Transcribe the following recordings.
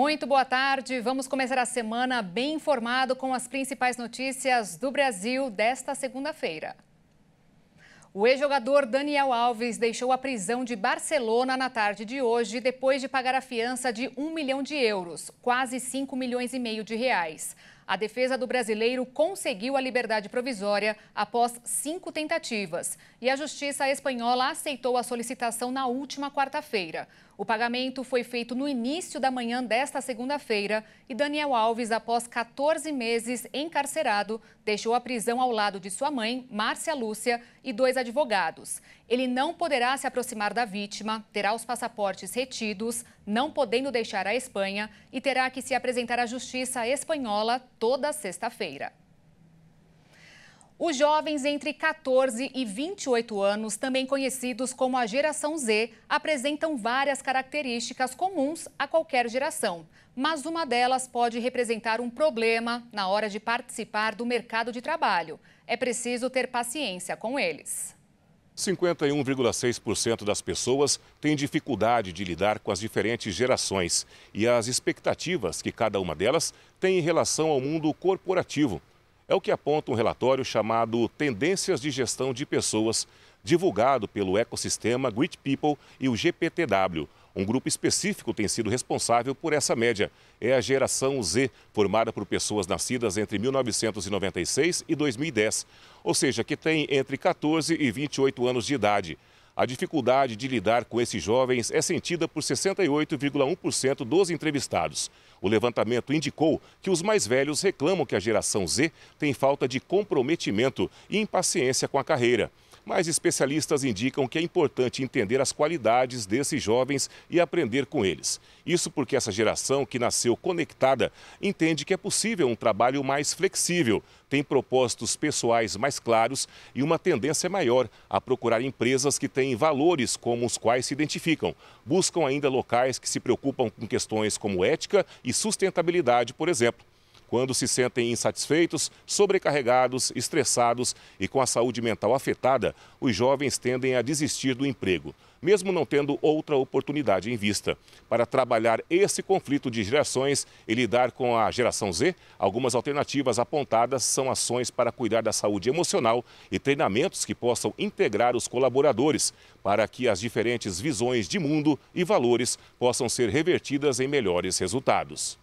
Muito boa tarde. Vamos começar a semana bem informado com as principais notícias do Brasil desta segunda-feira. O ex-jogador Daniel Alves deixou a prisão de Barcelona na tarde de hoje, depois de pagar a fiança de 1 milhão de euros, quase 5 milhões e meio de reais. A defesa do brasileiro conseguiu a liberdade provisória após cinco tentativas e a Justiça Espanhola aceitou a solicitação na última quarta-feira. O pagamento foi feito no início da manhã desta segunda-feira e Daniel Alves, após 14 meses encarcerado, deixou a prisão ao lado de sua mãe, Márcia Lúcia, e dois advogados. Ele não poderá se aproximar da vítima, terá os passaportes retidos, não podendo deixar a Espanha e terá que se apresentar à Justiça Espanhola toda sexta-feira. Os jovens entre 14 e 28 anos, também conhecidos como a geração Z, apresentam várias características comuns a qualquer geração, mas uma delas pode representar um problema na hora de participar do mercado de trabalho. É preciso ter paciência com eles. 51,6% das pessoas têm dificuldade de lidar com as diferentes gerações e as expectativas que cada uma delas tem em relação ao mundo corporativo. É o que aponta um relatório chamado Tendências de Gestão de Pessoas, divulgado pelo ecossistema Great People e o GPTW, um grupo específico tem sido responsável por essa média. É a geração Z, formada por pessoas nascidas entre 1996 e 2010, ou seja, que tem entre 14 e 28 anos de idade. A dificuldade de lidar com esses jovens é sentida por 68,1% dos entrevistados. O levantamento indicou que os mais velhos reclamam que a geração Z tem falta de comprometimento e impaciência com a carreira mas especialistas indicam que é importante entender as qualidades desses jovens e aprender com eles. Isso porque essa geração que nasceu conectada entende que é possível um trabalho mais flexível, tem propósitos pessoais mais claros e uma tendência maior a procurar empresas que têm valores com os quais se identificam. Buscam ainda locais que se preocupam com questões como ética e sustentabilidade, por exemplo quando se sentem insatisfeitos, sobrecarregados, estressados e com a saúde mental afetada, os jovens tendem a desistir do emprego, mesmo não tendo outra oportunidade em vista. Para trabalhar esse conflito de gerações e lidar com a geração Z, algumas alternativas apontadas são ações para cuidar da saúde emocional e treinamentos que possam integrar os colaboradores para que as diferentes visões de mundo e valores possam ser revertidas em melhores resultados.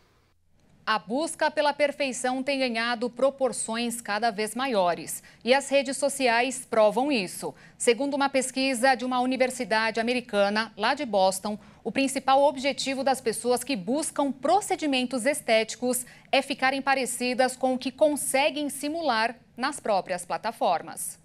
A busca pela perfeição tem ganhado proporções cada vez maiores. E as redes sociais provam isso. Segundo uma pesquisa de uma universidade americana, lá de Boston, o principal objetivo das pessoas que buscam procedimentos estéticos é ficarem parecidas com o que conseguem simular nas próprias plataformas.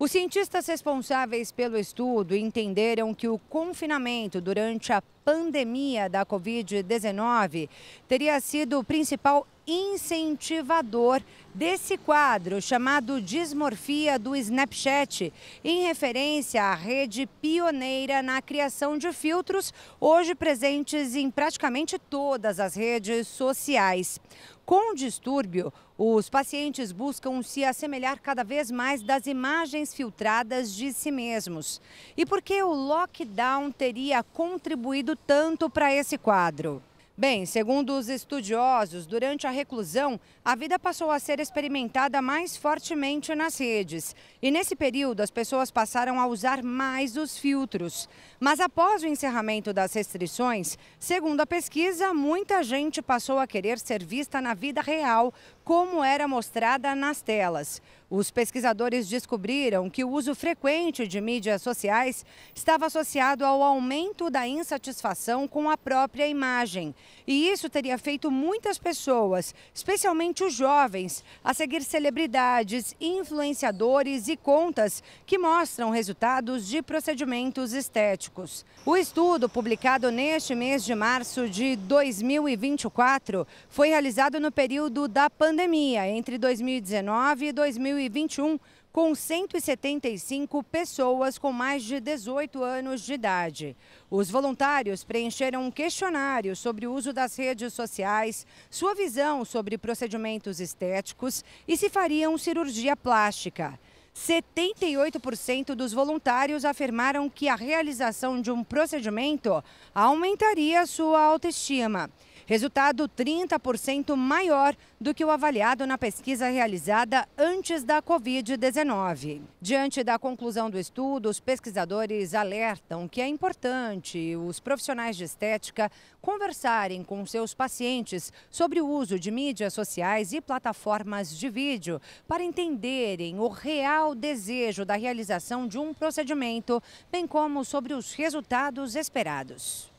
Os cientistas responsáveis pelo estudo entenderam que o confinamento durante a pandemia da Covid-19 teria sido o principal incentivador desse quadro chamado Dismorfia do Snapchat, em referência à rede pioneira na criação de filtros, hoje presentes em praticamente todas as redes sociais. Com o distúrbio, os pacientes buscam se assemelhar cada vez mais das imagens filtradas de si mesmos. E porque o lockdown teria contribuído tanto para esse quadro? Bem, segundo os estudiosos, durante a reclusão, a vida passou a ser experimentada mais fortemente nas redes. E nesse período, as pessoas passaram a usar mais os filtros. Mas após o encerramento das restrições, segundo a pesquisa, muita gente passou a querer ser vista na vida real como era mostrada nas telas. Os pesquisadores descobriram que o uso frequente de mídias sociais estava associado ao aumento da insatisfação com a própria imagem. E isso teria feito muitas pessoas, especialmente os jovens, a seguir celebridades, influenciadores e contas que mostram resultados de procedimentos estéticos. O estudo, publicado neste mês de março de 2024, foi realizado no período da pandemia pandemia entre 2019 e 2021, com 175 pessoas com mais de 18 anos de idade. Os voluntários preencheram um questionário sobre o uso das redes sociais, sua visão sobre procedimentos estéticos e se fariam cirurgia plástica. 78% dos voluntários afirmaram que a realização de um procedimento aumentaria sua autoestima. Resultado 30% maior do que o avaliado na pesquisa realizada antes da Covid-19. Diante da conclusão do estudo, os pesquisadores alertam que é importante os profissionais de estética conversarem com seus pacientes sobre o uso de mídias sociais e plataformas de vídeo para entenderem o real desejo da realização de um procedimento, bem como sobre os resultados esperados.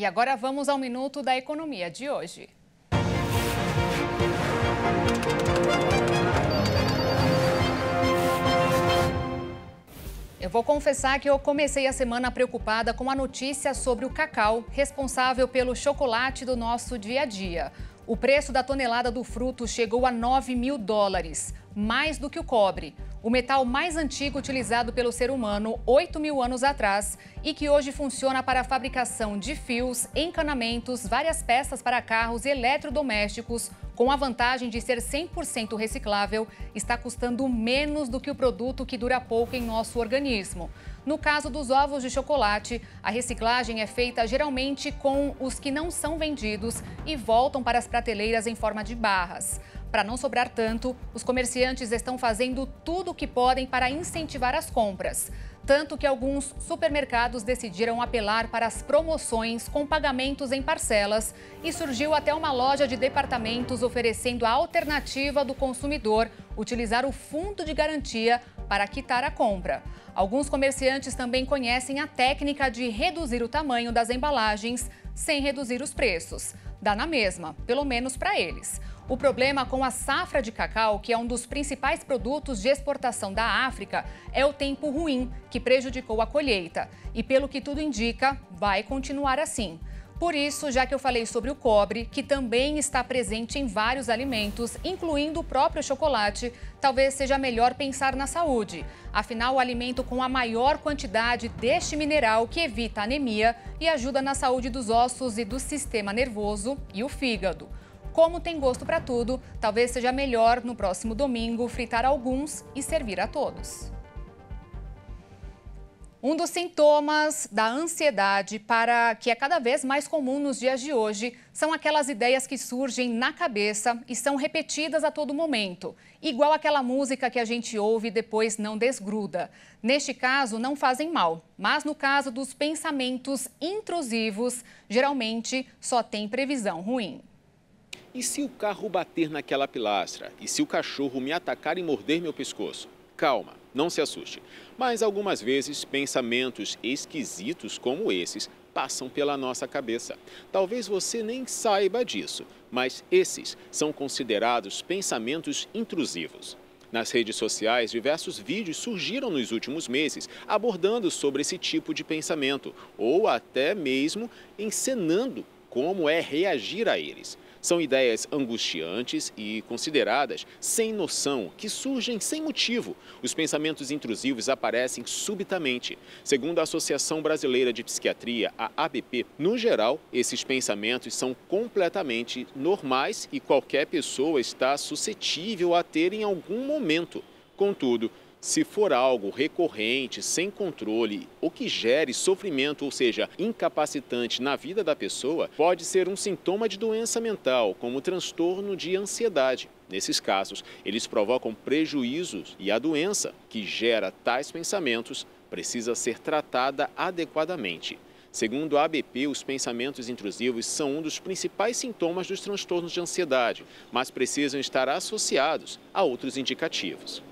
E agora vamos ao Minuto da Economia de hoje. Eu vou confessar que eu comecei a semana preocupada com a notícia sobre o cacau, responsável pelo chocolate do nosso dia a dia. O preço da tonelada do fruto chegou a 9 mil dólares mais do que o cobre, o metal mais antigo utilizado pelo ser humano 8 mil anos atrás e que hoje funciona para a fabricação de fios, encanamentos, várias peças para carros e eletrodomésticos, com a vantagem de ser 100% reciclável, está custando menos do que o produto que dura pouco em nosso organismo. No caso dos ovos de chocolate, a reciclagem é feita geralmente com os que não são vendidos e voltam para as prateleiras em forma de barras. Para não sobrar tanto, os comerciantes estão fazendo tudo o que podem para incentivar as compras. Tanto que alguns supermercados decidiram apelar para as promoções com pagamentos em parcelas e surgiu até uma loja de departamentos oferecendo a alternativa do consumidor utilizar o fundo de garantia para quitar a compra. Alguns comerciantes também conhecem a técnica de reduzir o tamanho das embalagens sem reduzir os preços dá na mesma, pelo menos para eles. O problema com a safra de cacau, que é um dos principais produtos de exportação da África, é o tempo ruim, que prejudicou a colheita. E pelo que tudo indica, vai continuar assim. Por isso, já que eu falei sobre o cobre, que também está presente em vários alimentos, incluindo o próprio chocolate, talvez seja melhor pensar na saúde. Afinal, o alimento com a maior quantidade deste mineral que evita anemia e ajuda na saúde dos ossos e do sistema nervoso e o fígado. Como tem gosto para tudo, talvez seja melhor no próximo domingo fritar alguns e servir a todos. Um dos sintomas da ansiedade, para que é cada vez mais comum nos dias de hoje, são aquelas ideias que surgem na cabeça e são repetidas a todo momento, igual aquela música que a gente ouve e depois não desgruda. Neste caso, não fazem mal, mas no caso dos pensamentos intrusivos, geralmente só tem previsão ruim. E se o carro bater naquela pilastra? E se o cachorro me atacar e morder meu pescoço? Calma não se assuste, mas algumas vezes pensamentos esquisitos como esses passam pela nossa cabeça. Talvez você nem saiba disso, mas esses são considerados pensamentos intrusivos. Nas redes sociais, diversos vídeos surgiram nos últimos meses abordando sobre esse tipo de pensamento ou até mesmo encenando como é reagir a eles. São ideias angustiantes e consideradas sem noção, que surgem sem motivo. Os pensamentos intrusivos aparecem subitamente. Segundo a Associação Brasileira de Psiquiatria, a ABP, no geral, esses pensamentos são completamente normais e qualquer pessoa está suscetível a ter em algum momento. Contudo, se for algo recorrente, sem controle, o que gere sofrimento, ou seja, incapacitante na vida da pessoa, pode ser um sintoma de doença mental, como transtorno de ansiedade. Nesses casos, eles provocam prejuízos e a doença que gera tais pensamentos precisa ser tratada adequadamente. Segundo a ABP, os pensamentos intrusivos são um dos principais sintomas dos transtornos de ansiedade, mas precisam estar associados a outros indicativos.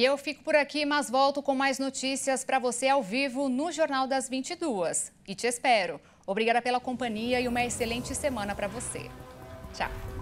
E eu fico por aqui, mas volto com mais notícias para você ao vivo no Jornal das 22. E te espero. Obrigada pela companhia e uma excelente semana para você. Tchau.